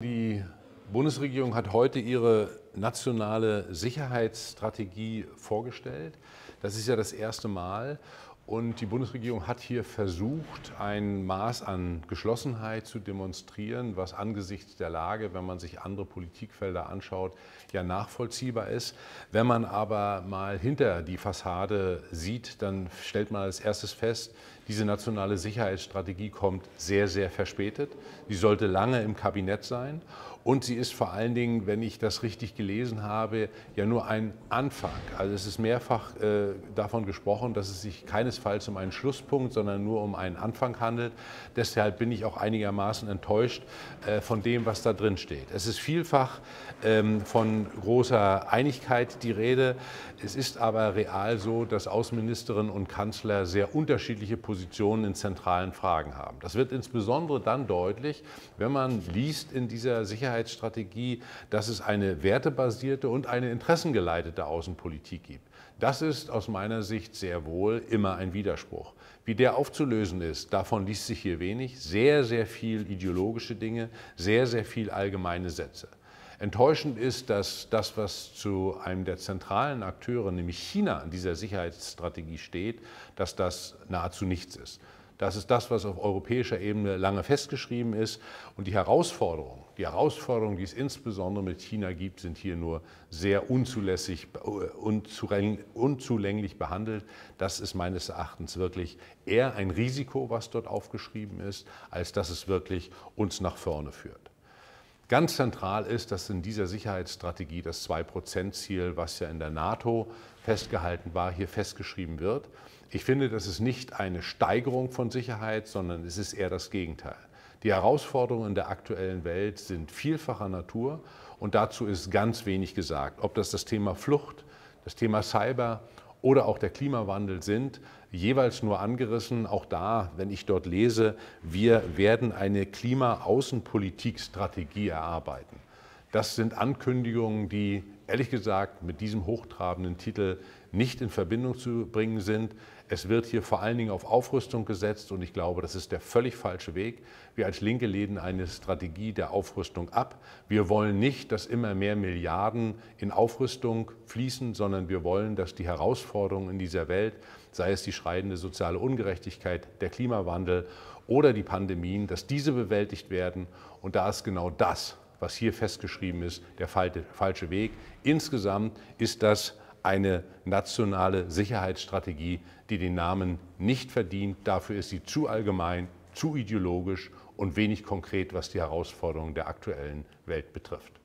Die Bundesregierung hat heute ihre nationale Sicherheitsstrategie vorgestellt. Das ist ja das erste Mal. Und die Bundesregierung hat hier versucht, ein Maß an Geschlossenheit zu demonstrieren, was angesichts der Lage, wenn man sich andere Politikfelder anschaut, ja nachvollziehbar ist. Wenn man aber mal hinter die Fassade sieht, dann stellt man als erstes fest, diese nationale Sicherheitsstrategie kommt sehr, sehr verspätet. Sie sollte lange im Kabinett sein. Und sie ist vor allen Dingen, wenn ich das richtig gelesen habe, ja nur ein Anfang. Also es ist mehrfach äh, davon gesprochen, dass es sich keinesfalls keinesfalls um einen Schlusspunkt, sondern nur um einen Anfang handelt. Deshalb bin ich auch einigermaßen enttäuscht äh, von dem, was da drin steht. Es ist vielfach ähm, von großer Einigkeit die Rede. Es ist aber real so, dass Außenministerinnen und Kanzler sehr unterschiedliche Positionen in zentralen Fragen haben. Das wird insbesondere dann deutlich, wenn man liest in dieser Sicherheitsstrategie, dass es eine wertebasierte und eine interessengeleitete Außenpolitik gibt. Das ist aus meiner Sicht sehr wohl immer ein ein Widerspruch. Wie der aufzulösen ist, davon liest sich hier wenig. Sehr, sehr viel ideologische Dinge, sehr, sehr viel allgemeine Sätze. Enttäuschend ist, dass das, was zu einem der zentralen Akteure, nämlich China, an dieser Sicherheitsstrategie steht, dass das nahezu nichts ist. Das ist das, was auf europäischer Ebene lange festgeschrieben ist. Und die Herausforderungen, die Herausforderungen, die es insbesondere mit China gibt, sind hier nur sehr unzulässig, äh, unzulänglich behandelt. Das ist meines Erachtens wirklich eher ein Risiko, was dort aufgeschrieben ist, als dass es wirklich uns nach vorne führt. Ganz zentral ist, dass in dieser Sicherheitsstrategie das 2-Prozent-Ziel, was ja in der NATO festgehalten war, hier festgeschrieben wird. Ich finde, das ist nicht eine Steigerung von Sicherheit, sondern es ist eher das Gegenteil. Die Herausforderungen in der aktuellen Welt sind vielfacher Natur und dazu ist ganz wenig gesagt. Ob das das Thema Flucht, das Thema Cyber oder auch der Klimawandel sind, jeweils nur angerissen. Auch da, wenn ich dort lese, wir werden eine Klima-Außenpolitik-Strategie erarbeiten. Das sind Ankündigungen, die ehrlich gesagt mit diesem hochtrabenden Titel nicht in Verbindung zu bringen sind. Es wird hier vor allen Dingen auf Aufrüstung gesetzt und ich glaube, das ist der völlig falsche Weg. Wir als Linke lehnen eine Strategie der Aufrüstung ab. Wir wollen nicht, dass immer mehr Milliarden in Aufrüstung fließen, sondern wir wollen, dass die Herausforderungen in dieser Welt, sei es die schreitende soziale Ungerechtigkeit, der Klimawandel oder die Pandemien, dass diese bewältigt werden. Und da ist genau das, was hier festgeschrieben ist, der falsche Weg. Insgesamt ist das eine nationale Sicherheitsstrategie, die den Namen nicht verdient. Dafür ist sie zu allgemein, zu ideologisch und wenig konkret, was die Herausforderungen der aktuellen Welt betrifft.